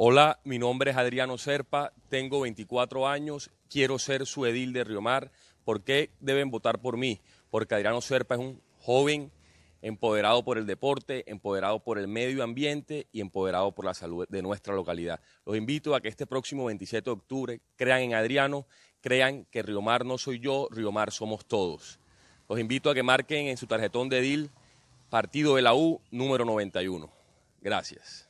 Hola, mi nombre es Adriano Serpa, tengo 24 años, quiero ser su edil de Riomar. ¿Por qué deben votar por mí? Porque Adriano Serpa es un joven empoderado por el deporte, empoderado por el medio ambiente y empoderado por la salud de nuestra localidad. Los invito a que este próximo 27 de octubre crean en Adriano, crean que Riomar no soy yo, Riomar somos todos. Los invito a que marquen en su tarjetón de edil Partido de la U número 91. Gracias.